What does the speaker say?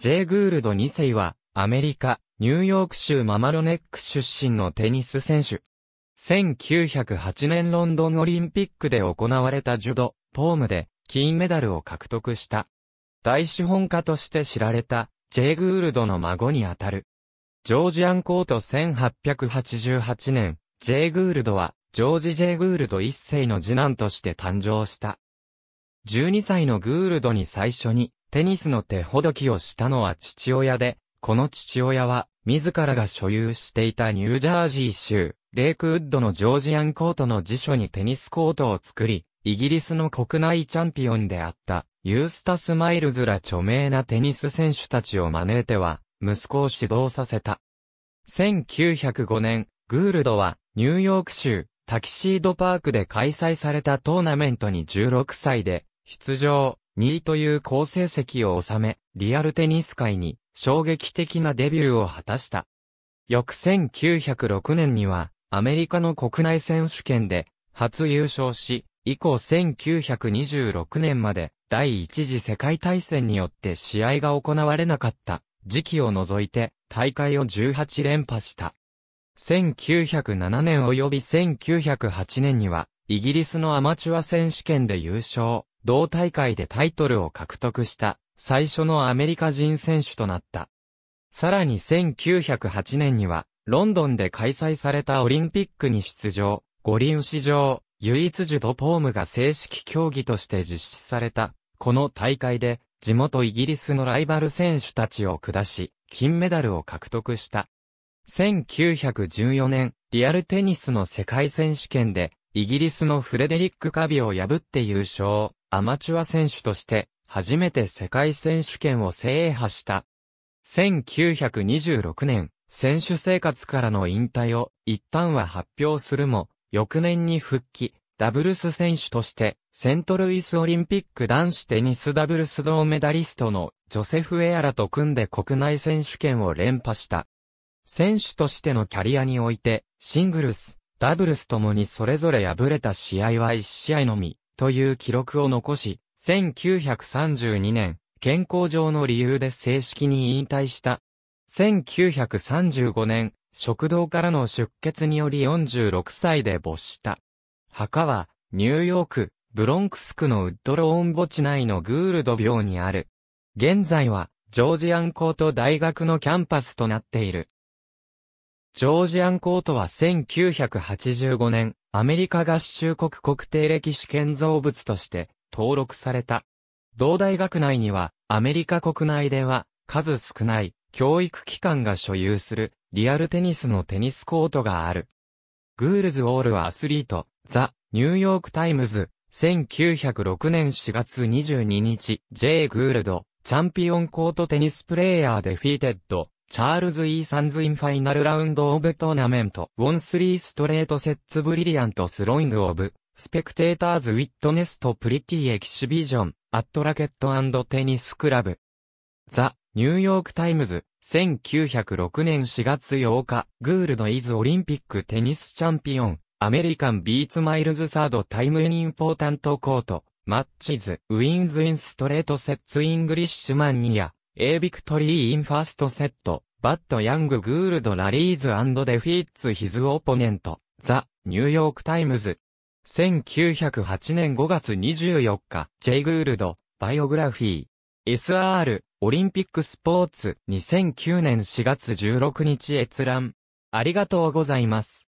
ジェイ・グールド2世は、アメリカ、ニューヨーク州ママロネック出身のテニス選手。1908年ロンドンオリンピックで行われたジュド、ポームで金メダルを獲得した。大資本家として知られた、ジェイ・グールドの孫にあたる。ジョージアンコート1888年、ジェイ・グールドは、ジョージ・ジェイ・グールド1世の次男として誕生した。12歳のグールドに最初に、テニスの手ほどきをしたのは父親で、この父親は、自らが所有していたニュージャージー州、レイクウッドのジョージアンコートの辞書にテニスコートを作り、イギリスの国内チャンピオンであった、ユースタス・マイルズら著名なテニス選手たちを招いては、息子を指導させた。1905年、グールドは、ニューヨーク州、タキシードパークで開催されたトーナメントに16歳で、出場。2位という好成績を収め、リアルテニス界に衝撃的なデビューを果たした。翌1906年には、アメリカの国内選手権で初優勝し、以降1926年まで第一次世界大戦によって試合が行われなかった時期を除いて大会を18連覇した。1907年及び1908年にはイギリスのアマチュア選手権で優勝。同大会でタイトルを獲得した最初のアメリカ人選手となった。さらに1908年には、ロンドンで開催されたオリンピックに出場、五輪史上、唯一ジュドポームが正式競技として実施された、この大会で、地元イギリスのライバル選手たちを下し、金メダルを獲得した。1914年、リアルテニスの世界選手権で、イギリスのフレデリック・カビを破って優勝。アマチュア選手として初めて世界選手権を制覇した。1926年、選手生活からの引退を一旦は発表するも、翌年に復帰、ダブルス選手として、セントルイスオリンピック男子テニスダブルス銅メダリストのジョセフ・エアラと組んで国内選手権を連覇した。選手としてのキャリアにおいて、シングルス、ダブルスともにそれぞれ敗れた試合は1試合のみ、という記録を残し、1932年、健康上の理由で正式に引退した。1935年、食道からの出血により46歳で没した。墓は、ニューヨーク、ブロンクス区のウッドローン墓地内のグールド病にある。現在は、ジョージアンコート大学のキャンパスとなっている。ジョージアンコートは1985年、アメリカ合衆国国定歴史建造物として登録された。同大学内には、アメリカ国内では数少ない教育機関が所有するリアルテニスのテニスコートがある。グールズ・オールアスリート、ザ・ニューヨーク・タイムズ、1906年4月22日、J. グールド、チャンピオンコートテニスプレイヤーデフィーテッド、チャールズ・ E・ サンズ・イン・ファイナル・ラウンド・オブ・トーナメント、ウォン・スリー・ストレート・セッツ・ブリリアント・スロイング・オブ、スペクテーターズ・ウィットネスト・プリティ・エキシビジョン、アット・ラケット・テニス・クラブ。ザ・ニューヨーク・タイムズ、1906年4月8日、グールド・イズ・オリンピック・テニス・チャンピオン、アメリカン・ビーツ・マイルズ・サード・タイム・イン・インポータント・コート、マッチズ、ウィンズ・イン・ストレート・セッツ・イングリッシュ・マンニア、A victory in first set, but Young Gould rallies and defeats his opponent, the New York Times. 1908年5月24日、J. グールド、バイオグラフィー。SR、オリンピックスポーツ、2009年4月16日閲覧。ありがとうございます。